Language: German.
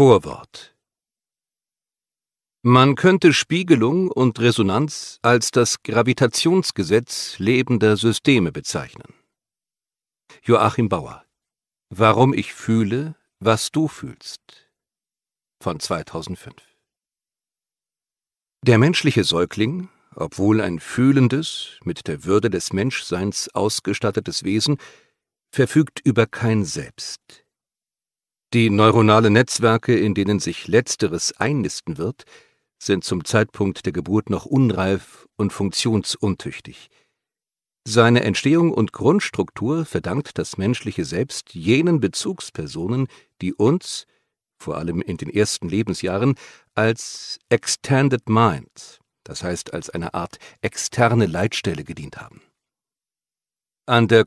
Vorwort Man könnte Spiegelung und Resonanz als das Gravitationsgesetz lebender Systeme bezeichnen. Joachim Bauer Warum ich fühle, was du fühlst von 2005 Der menschliche Säugling, obwohl ein fühlendes, mit der Würde des Menschseins ausgestattetes Wesen, verfügt über kein Selbst. Die neuronale Netzwerke, in denen sich letzteres einnisten wird, sind zum Zeitpunkt der Geburt noch unreif und funktionsuntüchtig. Seine Entstehung und Grundstruktur verdankt das menschliche Selbst jenen Bezugspersonen, die uns, vor allem in den ersten Lebensjahren, als Extended Mind, das heißt als eine Art externe Leitstelle gedient haben. An der